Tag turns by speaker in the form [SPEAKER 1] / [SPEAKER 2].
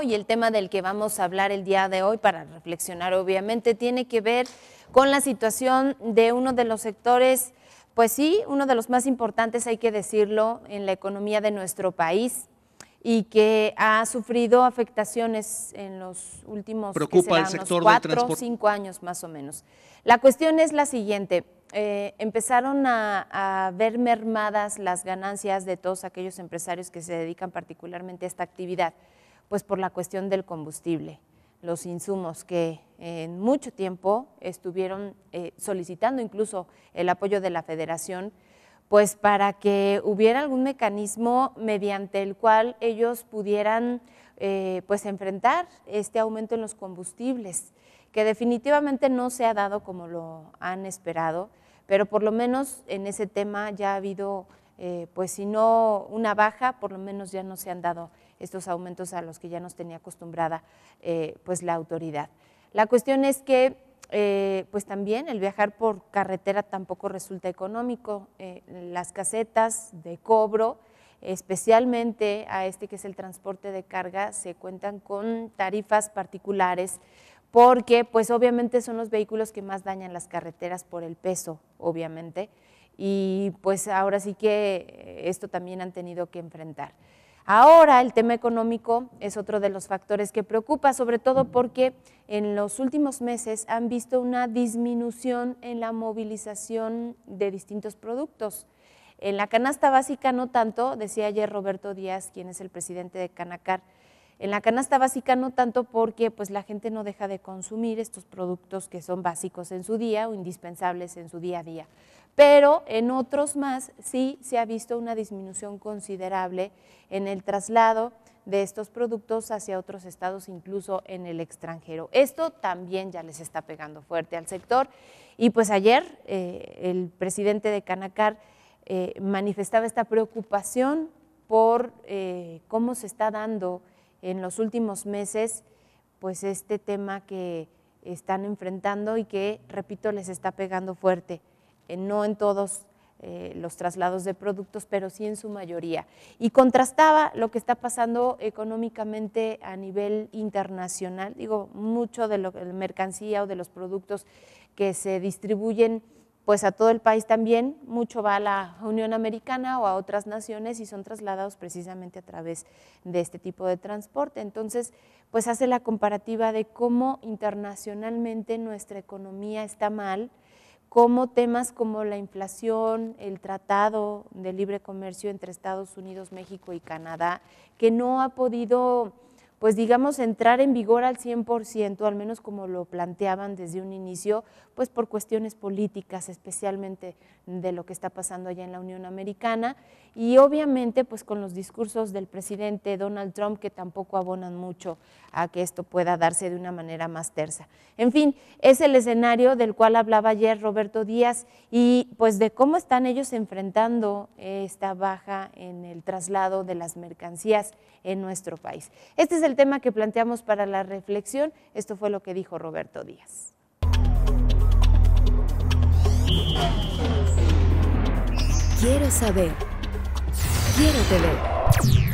[SPEAKER 1] Y el tema del que vamos a hablar el día de hoy para reflexionar obviamente tiene que ver con la situación de uno de los sectores, pues sí, uno de los más importantes, hay que decirlo, en la economía de nuestro país y que ha sufrido afectaciones en los últimos cuatro o cinco años más o menos. La cuestión es la siguiente, eh, empezaron a, ver mermadas las ganancias de todos aquellos empresarios que se dedican particularmente a esta actividad pues por la cuestión del combustible, los insumos que en mucho tiempo estuvieron eh, solicitando incluso el apoyo de la federación, pues para que hubiera algún mecanismo mediante el cual ellos pudieran eh, pues enfrentar este aumento en los combustibles, que definitivamente no se ha dado como lo han esperado, pero por lo menos en ese tema ya ha habido, eh, pues si no una baja, por lo menos ya no se han dado estos aumentos a los que ya nos tenía acostumbrada eh, pues la autoridad. La cuestión es que eh, pues también el viajar por carretera tampoco resulta económico. Eh, las casetas de cobro, especialmente a este que es el transporte de carga, se cuentan con tarifas particulares porque pues obviamente son los vehículos que más dañan las carreteras por el peso, obviamente y pues ahora sí que esto también han tenido que enfrentar. Ahora el tema económico es otro de los factores que preocupa, sobre todo porque en los últimos meses han visto una disminución en la movilización de distintos productos. En la canasta básica no tanto, decía ayer Roberto Díaz, quien es el presidente de Canacar, en la canasta básica no tanto porque pues la gente no deja de consumir estos productos que son básicos en su día o indispensables en su día a día pero en otros más sí se ha visto una disminución considerable en el traslado de estos productos hacia otros estados, incluso en el extranjero. Esto también ya les está pegando fuerte al sector. Y pues ayer eh, el presidente de Canacar eh, manifestaba esta preocupación por eh, cómo se está dando en los últimos meses pues este tema que están enfrentando y que, repito, les está pegando fuerte. Eh, no en todos eh, los traslados de productos, pero sí en su mayoría. Y contrastaba lo que está pasando económicamente a nivel internacional. Digo, mucho de la mercancía o de los productos que se distribuyen pues a todo el país también, mucho va a la Unión Americana o a otras naciones y son trasladados precisamente a través de este tipo de transporte. Entonces, pues hace la comparativa de cómo internacionalmente nuestra economía está mal, como temas como la inflación, el tratado de libre comercio entre Estados Unidos, México y Canadá, que no ha podido pues digamos, entrar en vigor al 100%, al menos como lo planteaban desde un inicio, pues por cuestiones políticas, especialmente de lo que está pasando allá en la Unión Americana, y obviamente pues con los discursos del presidente Donald Trump que tampoco abonan mucho a que esto pueda darse de una manera más tersa. En fin, es el escenario del cual hablaba ayer Roberto Díaz y pues de cómo están ellos enfrentando esta baja en el traslado de las mercancías en nuestro país. Este es el tema que planteamos para la reflexión. Esto fue lo que dijo Roberto Díaz. Quiero saber. Quiero te